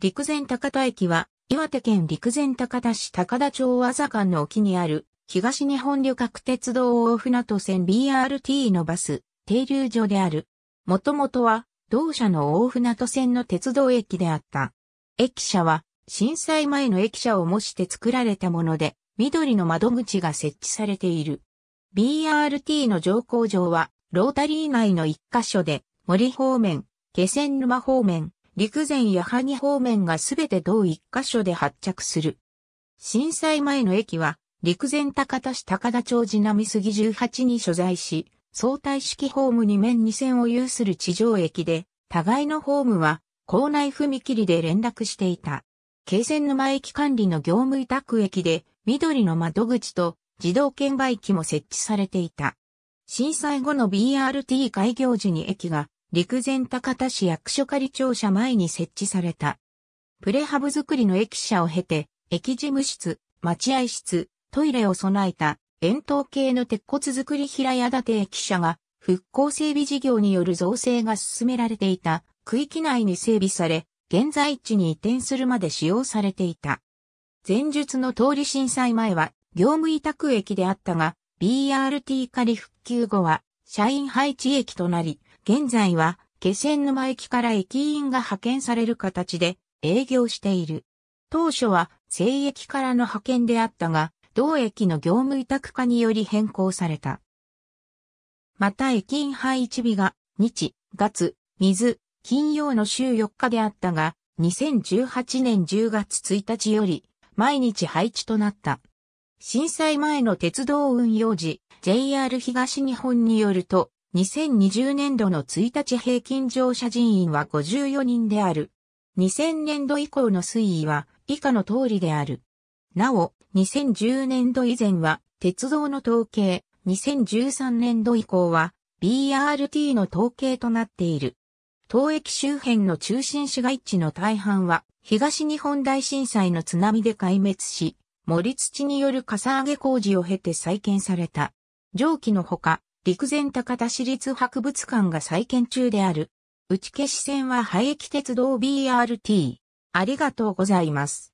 陸前高田駅は、岩手県陸前高田市高田町和座間の沖にある、東日本旅客鉄道大船渡線 BRT のバス、停留所である。もともとは、同社の大船渡線の鉄道駅であった。駅舎は、震災前の駅舎を模して作られたもので、緑の窓口が設置されている。BRT の乗降場は、ロータリー内の一箇所で、森方面、気仙沼方面、陸前矢作方面がすべて同一箇所で発着する。震災前の駅は、陸前高田市高田町寺並杉18に所在し、相対式ホーム2面2線を有する地上駅で、互いのホームは、校内踏切で連絡していた。京線沼駅管理の業務委託駅で、緑の窓口と自動券売機も設置されていた。震災後の BRT 開業時に駅が陸前高田市役所仮庁舎前に設置された。プレハブ作りの駅舎を経て、駅事務室、待合室、トイレを備えた、円筒形の鉄骨作り平屋建て駅舎が、復興整備事業による造成が進められていた区域内に整備され、現在地に移転するまで使用されていた。前述の通り震災前は、業務委託駅であったが、BRT 仮復旧後は、社員配置駅となり、現在は気仙沼駅から駅員が派遣される形で営業している。当初は西駅からの派遣であったが、同駅の業務委託化により変更された。また駅員配置日が日、月、水、金曜の週4日であったが、2018年10月1日より毎日配置となった。震災前の鉄道運用時、JR 東日本によると、2020年度の1日平均乗車人員は54人である。2000年度以降の推移は以下の通りである。なお、2010年度以前は鉄道の統計、2013年度以降は BRT の統計となっている。当駅周辺の中心市街地の大半は東日本大震災の津波で壊滅し、森土によるかさ上げ工事を経て再建された。上記のほか、陸前高田市立博物館が再建中である。打ち消し線は廃液鉄道 BRT。ありがとうございます。